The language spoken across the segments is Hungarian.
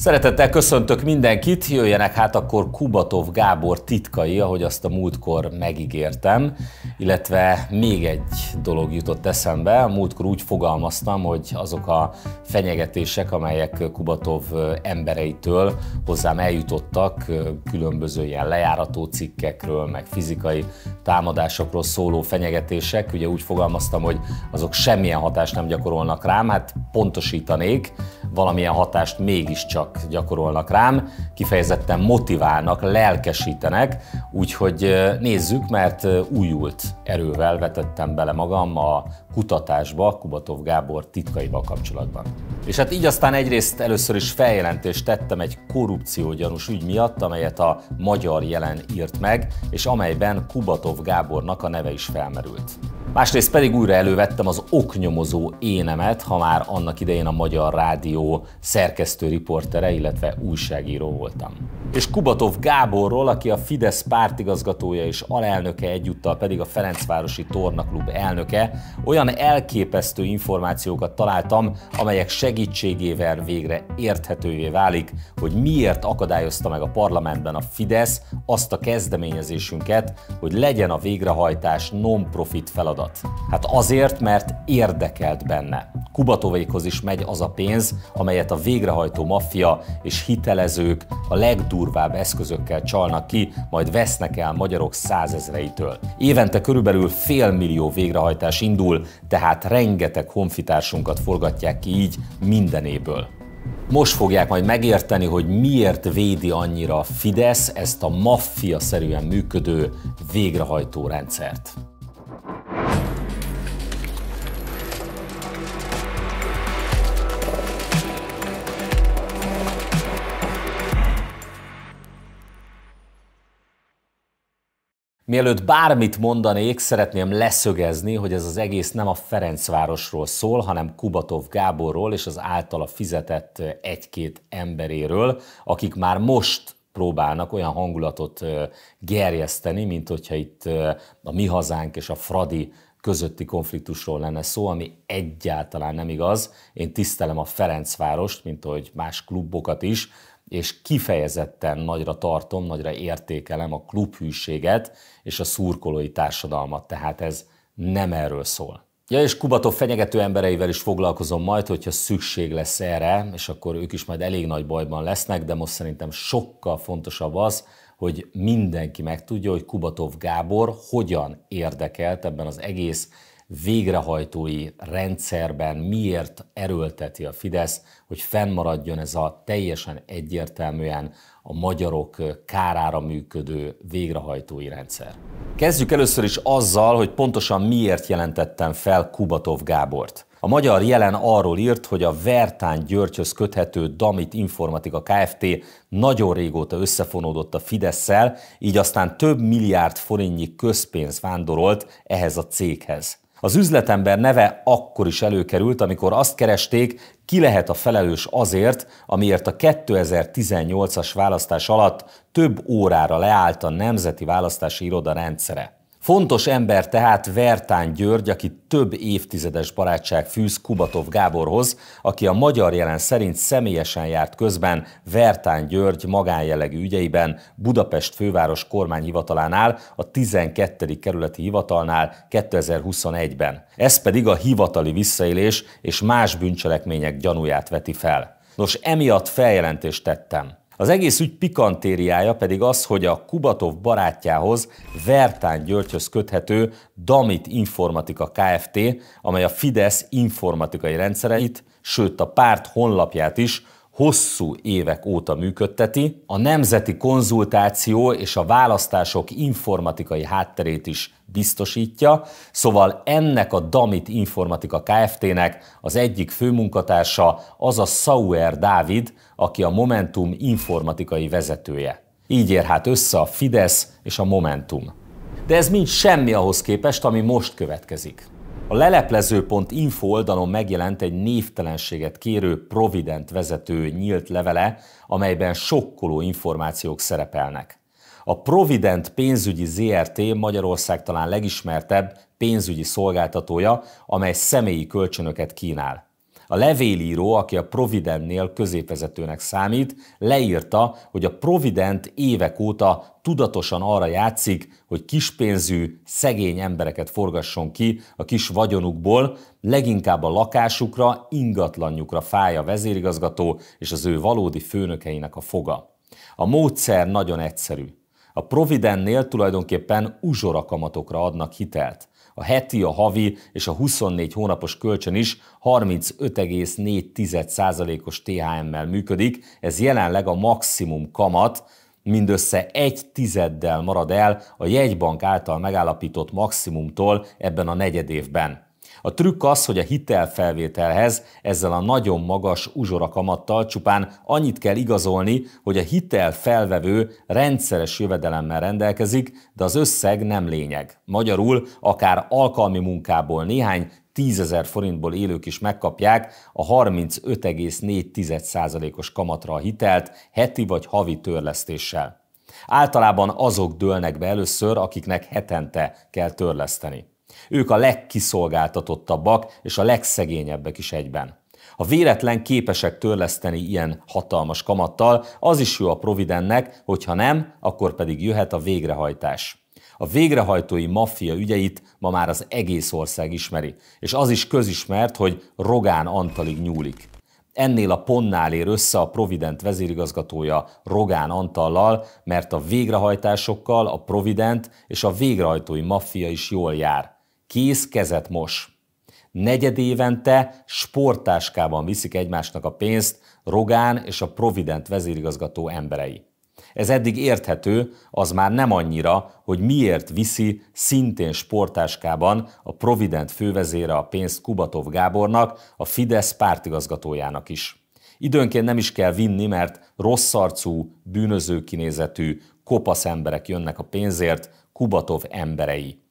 Szeretettel köszöntök mindenkit, jöjjenek hát akkor Kubatov Gábor titkai, ahogy azt a múltkor megígértem, illetve még egy dolog jutott eszembe, a múltkor úgy fogalmaztam, hogy azok a fenyegetések, amelyek Kubatov embereitől hozzám eljutottak, különböző ilyen lejárató cikkekről, meg fizikai támadásokról szóló fenyegetések, ugye úgy fogalmaztam, hogy azok semmilyen hatást nem gyakorolnak rám, hát pontosítanék, valamilyen hatást mégiscsak hatással gyakorolnak rám, kifejezetten motiválnak, lelkesítenek, úgyhogy nézzük, mert újult erővel vetettem bele magam a kutatásba Kubatov Gábor titkaival kapcsolatban. És hát így aztán egyrészt először is feljelentést tettem egy korrupciógyanús ügy miatt, amelyet a magyar jelen írt meg, és amelyben Kubatov Gábornak a neve is felmerült. Másrészt pedig újra elővettem az oknyomozó énemet, ha már annak idején a Magyar Rádió szerkesztő riportere, illetve újságíró voltam. És Kubatov Gáborról, aki a Fidesz pártigazgatója és alelnöke egyúttal pedig a Ferencvárosi Tornaklub elnöke, olyan elképesztő információkat találtam, amelyek segítségével végre érthetővé válik, hogy miért akadályozta meg a parlamentben a Fidesz azt a kezdeményezésünket, hogy legyen a végrehajtás non-profit feladat feladat? Hát azért, mert érdekelt benne. Kubatovékhoz is megy az a pénz, amelyet a végrehajtó maffia és hitelezők a legdurvább eszközökkel csalnak ki, majd vesznek el magyarok százezreitől. Évente körülbelül fél millió végrehajtás indul, tehát rengeteg honfitársunkat forgatják ki így mindenéből. Most fogják majd megérteni, hogy miért védi annyira Fidesz ezt a maffia-szerűen működő végrehajtó rendszert. Mielőtt bármit mondanék, szeretném leszögezni, hogy ez az egész nem a Ferencvárosról szól, hanem Kubatov Gáborról és az általa fizetett egy-két emberéről, akik már most próbálnak olyan hangulatot gerjeszteni, mint hogyha itt a mi hazánk és a Fradi közötti konfliktusról lenne szó, ami egyáltalán nem igaz. Én tisztelem a Ferencvárost, mint ahogy más klubokat is, és kifejezetten nagyra tartom, nagyra értékelem a klubhűséget és a szurkolói társadalmat, tehát ez nem erről szól. Ja, és Kubatov fenyegető embereivel is foglalkozom majd, hogyha szükség lesz erre, és akkor ők is majd elég nagy bajban lesznek, de most szerintem sokkal fontosabb az, hogy mindenki megtudja, hogy Kubatov Gábor hogyan érdekelt ebben az egész végrehajtói rendszerben miért erőlteti a Fidesz, hogy fennmaradjon ez a teljesen egyértelműen a magyarok kárára működő végrehajtói rendszer. Kezdjük először is azzal, hogy pontosan miért jelentettem fel Kubatov Gábort. A magyar jelen arról írt, hogy a Vertán Györgyhöz köthető Damit Informatika Kft. nagyon régóta összefonódott a Fidesz-szel, így aztán több milliárd forintnyi közpénz vándorolt ehhez a céghez. Az üzletember neve akkor is előkerült, amikor azt keresték, ki lehet a felelős azért, amiért a 2018-as választás alatt több órára leállt a Nemzeti Választási Iroda rendszere. Fontos ember tehát Vertán György, aki több évtizedes barátság fűz Kubatov Gáborhoz, aki a magyar jelen szerint személyesen járt közben Vertán György magánjellegű ügyeiben Budapest főváros kormányhivatalánál, a 12. kerületi hivatalnál 2021-ben. Ez pedig a hivatali visszaélés és más bűncselekmények gyanúját veti fel. Nos, emiatt feljelentést tettem. Az egész ügy pikantériája pedig az, hogy a Kubatov barátjához Vertán Györgyhöz köthető Damit Informatika Kft., amely a Fidesz informatikai rendszereit, sőt a párt honlapját is hosszú évek óta működteti, a nemzeti konzultáció és a választások informatikai hátterét is biztosítja, szóval ennek a Damit Informatika Kft-nek az egyik főmunkatársa az a Sauer Dávid, aki a Momentum informatikai vezetője. Így ér hát össze a Fidesz és a Momentum. De ez mind semmi ahhoz képest, ami most következik. A leleplező.info oldalon megjelent egy névtelenséget kérő Provident vezető nyílt levele, amelyben sokkoló információk szerepelnek. A Provident pénzügyi ZRT Magyarország talán legismertebb pénzügyi szolgáltatója, amely személyi kölcsönöket kínál. A levélíró, aki a Providentnél középvezetőnek számít, leírta, hogy a Provident évek óta tudatosan arra játszik, hogy kispénzű, szegény embereket forgasson ki a kis vagyonukból, leginkább a lakásukra, ingatlanjukra fáj a vezérigazgató és az ő valódi főnökeinek a foga. A módszer nagyon egyszerű. A Providentnél tulajdonképpen uzsorakamatokra adnak hitelt a heti, a havi és a 24 hónapos kölcsön is 35,4%-os THM-mel működik, ez jelenleg a maximum kamat, mindössze egy tizeddel marad el a jegybank által megállapított maximumtól ebben a negyedévben. A trükk az, hogy a hitelfelvételhez ezzel a nagyon magas uzsorakamattal csupán annyit kell igazolni, hogy a hitel felvevő rendszeres jövedelemmel rendelkezik, de az összeg nem lényeg. Magyarul akár alkalmi munkából néhány tízezer forintból élők is megkapják a 35,4%-os kamatra a hitelt heti vagy havi törlesztéssel. Általában azok dőlnek be először, akiknek hetente kell törleszteni. Ők a legkiszolgáltatottabbak és a legszegényebbek is egyben. Ha véletlen képesek törleszteni ilyen hatalmas kamattal, az is jó a Providennek, hogyha nem, akkor pedig jöhet a végrehajtás. A végrehajtói maffia ügyeit ma már az egész ország ismeri, és az is közismert, hogy Rogán Antalig nyúlik. Ennél a ponnál ér össze a Provident vezérigazgatója Rogán Antallal, mert a végrehajtásokkal a Provident és a végrehajtói maffia is jól jár kész kezet mos. Negyed évente sportáskában viszik egymásnak a pénzt Rogán és a Provident vezérigazgató emberei. Ez eddig érthető, az már nem annyira, hogy miért viszi szintén sportáskában a Provident fővezére a pénzt Kubatov Gábornak, a Fidesz pártigazgatójának is. Időnként nem is kell vinni, mert rossz arcú, bűnöző kinézetű, kopasz emberek jönnek a pénzért, Kubatov emberei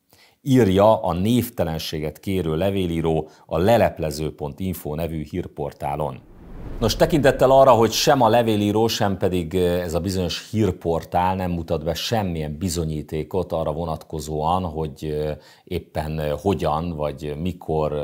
írja a névtelenséget kérő levélíró a leleplező.info nevű hírportálon. Nos, tekintettel arra, hogy sem a levélíró, sem pedig eh, ez a bizonyos hírportál nem mutat be semmilyen bizonyítékot arra vonatkozóan, hogy eh, éppen eh, hogyan, vagy mikor,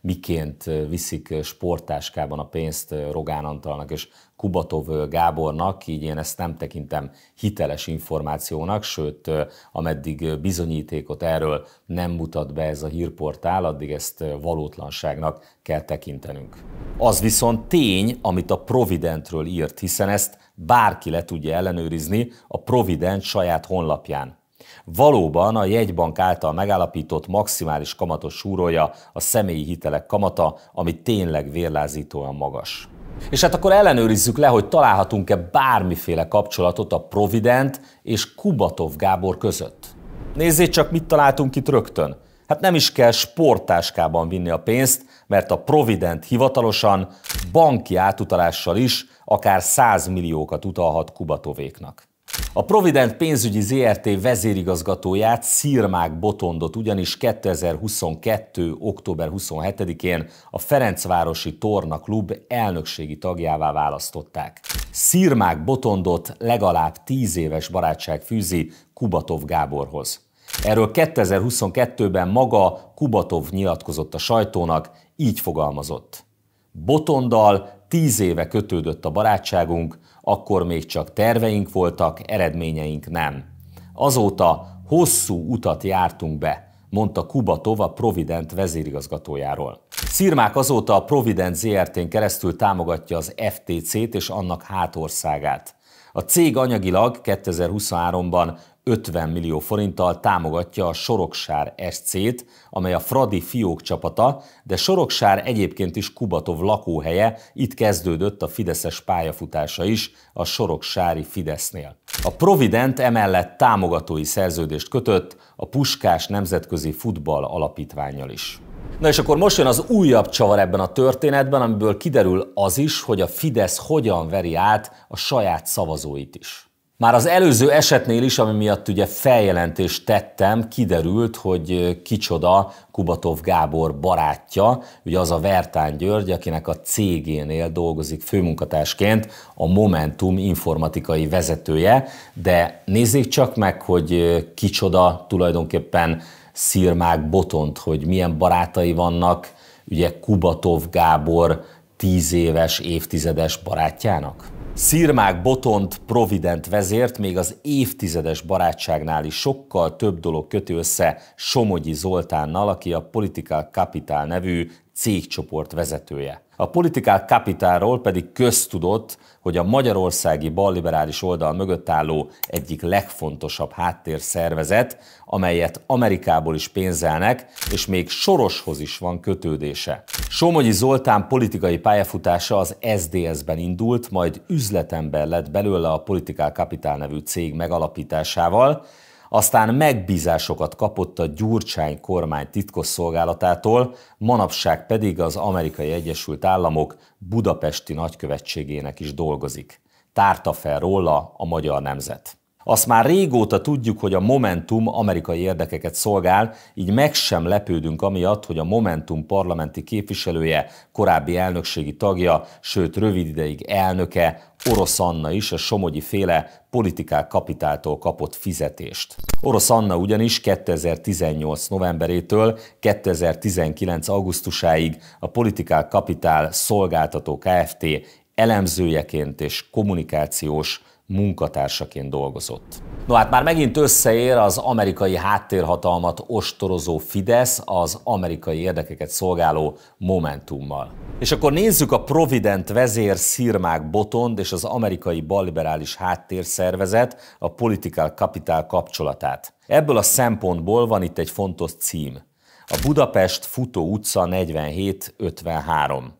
miként viszik sportáskában a pénzt Rogán Antalnak és Kubatov Gábornak, így én ezt nem tekintem hiteles információnak, sőt, ameddig bizonyítékot erről nem mutat be ez a hírportál, addig ezt valótlanságnak kell tekintenünk. Az viszont tény, amit a Providentről írt, hiszen ezt bárki le tudja ellenőrizni a Provident saját honlapján. Valóban a jegybank által megállapított maximális kamatos súrója a személyi hitelek kamata, ami tényleg vérlázítóan magas. És hát akkor ellenőrizzük le, hogy találhatunk-e bármiféle kapcsolatot a Provident és Kubatov Gábor között. Nézzék csak, mit találtunk itt rögtön. Hát nem is kell sportáskában vinni a pénzt, mert a Provident hivatalosan banki átutalással is akár 100 milliókat utalhat Kubatovéknak. A Provident pénzügyi ZRT vezérigazgatóját, Szirmák Botondot ugyanis 2022. október 27-én a Ferencvárosi Torna Klub elnökségi tagjává választották. Szirmák Botondot legalább 10 éves barátság fűzi Kubatov Gáborhoz. Erről 2022-ben maga Kubatov nyilatkozott a sajtónak, így fogalmazott. Botondal tíz éve kötődött a barátságunk, akkor még csak terveink voltak, eredményeink nem. Azóta hosszú utat jártunk be, mondta Kuba Tova Provident vezérigazgatójáról. Szirmák azóta a Provident ZRT-n keresztül támogatja az FTC-t és annak hátországát. A cég anyagilag 2023-ban 50 millió forinttal támogatja a Soroksár SC-t, amely a Fradi fiók csapata, de Soroksár egyébként is Kubatov lakóhelye, itt kezdődött a Fideszes pályafutása is a Soroksári Fidesznél. A Provident emellett támogatói szerződést kötött a Puskás Nemzetközi Futball Alapítványjal is. Na és akkor most jön az újabb csavar ebben a történetben, amiből kiderül az is, hogy a Fidesz hogyan veri át a saját szavazóit is. Már az előző esetnél is, ami miatt ugye feljelentést tettem, kiderült, hogy kicsoda Kubatov Gábor barátja, ugye az a Vertán György, akinek a cégénél dolgozik főmunkatársként, a Momentum informatikai vezetője, de nézzék csak meg, hogy kicsoda tulajdonképpen Szirmák Botont, hogy milyen barátai vannak, ugye Kubatov Gábor tíz éves, évtizedes barátjának? Szirmák Botont provident vezért még az évtizedes barátságnál is sokkal több dolog köti össze Somogyi Zoltánnal, aki a Political Capital nevű cégcsoport vezetője. A politikál kapitáról pedig köztudott, hogy a magyarországi balliberális oldal mögött álló egyik legfontosabb háttérszervezet, amelyet Amerikából is pénzelnek, és még Soroshoz is van kötődése. Somogyi Zoltán politikai pályafutása az SDS-ben indult, majd üzletember lett belőle a Politikál Kapitál nevű cég megalapításával, aztán megbízásokat kapott a Gyurcsány kormány titkosszolgálatától, manapság pedig az Amerikai Egyesült Államok budapesti nagykövetségének is dolgozik. Tárta fel róla a magyar nemzet. Azt már régóta tudjuk, hogy a Momentum amerikai érdekeket szolgál, így meg sem lepődünk amiatt, hogy a Momentum parlamenti képviselője, korábbi elnökségi tagja, sőt rövid ideig elnöke, Orosz Anna is a Somogyi féle politikák kapitáltól kapott fizetést. Orosz Anna ugyanis 2018. novemberétől 2019. augusztusáig a politikák kapitál szolgáltató Kft. elemzőjeként és kommunikációs munkatársaként dolgozott. No hát már megint összeér az amerikai háttérhatalmat ostorozó Fidesz az amerikai érdekeket szolgáló Momentummal. És akkor nézzük a Provident vezér Szirmák Botond és az amerikai balliberális háttérszervezet, a Political Capital kapcsolatát. Ebből a szempontból van itt egy fontos cím. A Budapest Futó utca 4753.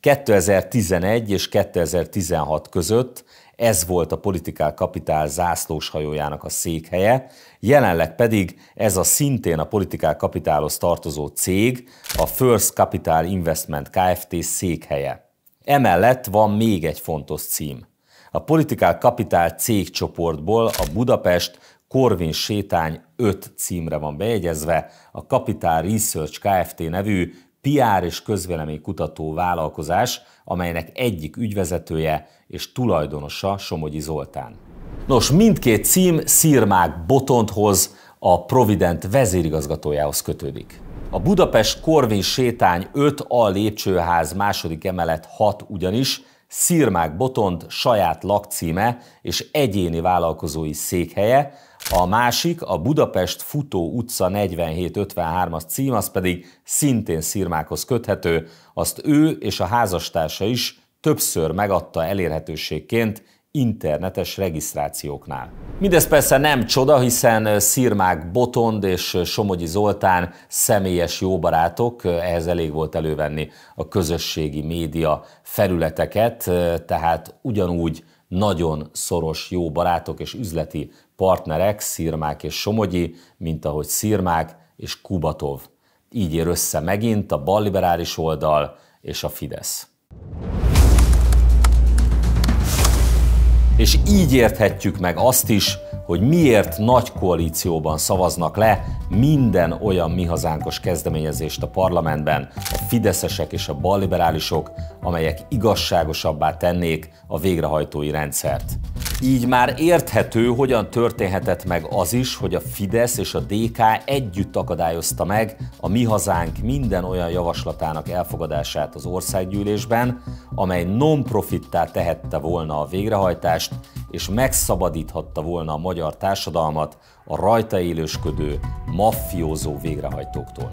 2011 és 2016 között ez volt a politikál kapitál zászlós hajójának a székhelye, jelenleg pedig ez a szintén a politikál kapitálhoz tartozó cég, a First Capital Investment Kft. székhelye. Emellett van még egy fontos cím. A Politikál Kapitál cégcsoportból a Budapest Korvin sétány 5 címre van bejegyezve, a Capital Research Kft. nevű PR és közvélemény kutató vállalkozás, amelynek egyik ügyvezetője és tulajdonosa Somogyi Zoltán. Nos, mindkét cím Szirmák Botonthoz, a Provident vezérigazgatójához kötődik. A Budapest Korvin sétány 5 A lépcsőház második emelet 6 ugyanis Szirmák Botond saját lakcíme és egyéni vállalkozói székhelye, a másik, a Budapest Futó utca 4753-as cím, az pedig szintén szirmákhoz köthető, azt ő és a házastársa is többször megadta elérhetőségként internetes regisztrációknál. Mindez persze nem csoda, hiszen Szirmák Botond és Somogyi Zoltán személyes jóbarátok, ehhez elég volt elővenni a közösségi média felületeket, tehát ugyanúgy nagyon szoros jó barátok és üzleti partnerek, Szirmák és Somogyi, mint ahogy Szirmák és Kubatov. Így ér össze megint a balliberális oldal és a Fidesz. És így érthetjük meg azt is, hogy miért nagy koalícióban szavaznak le minden olyan mi hazánkos kezdeményezést a parlamentben a fideszesek és a balliberálisok, amelyek igazságosabbá tennék a végrehajtói rendszert. Így már érthető, hogyan történhetett meg az is, hogy a Fidesz és a DK együtt akadályozta meg a mi hazánk minden olyan javaslatának elfogadását az országgyűlésben, amely non-profittá tehette volna a végrehajtást, és megszabadíthatta volna a magyar társadalmat a rajta élősködő, maffiózó végrehajtóktól.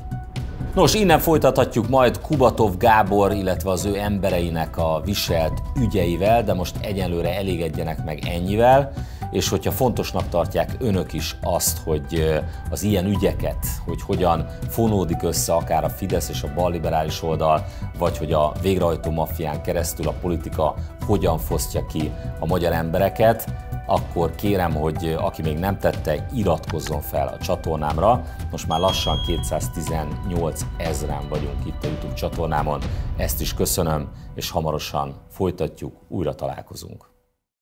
Nos, innen folytathatjuk majd Kubatov Gábor, illetve az ő embereinek a viselt ügyeivel, de most egyelőre elégedjenek meg ennyivel és hogyha fontosnak tartják önök is azt, hogy az ilyen ügyeket, hogy hogyan fonódik össze akár a Fidesz és a balliberális oldal, vagy hogy a végrehajtó maffián keresztül a politika hogyan fosztja ki a magyar embereket, akkor kérem, hogy aki még nem tette, iratkozzon fel a csatornámra. Most már lassan 218 ezeren vagyunk itt a YouTube csatornámon. Ezt is köszönöm, és hamarosan folytatjuk, újra találkozunk.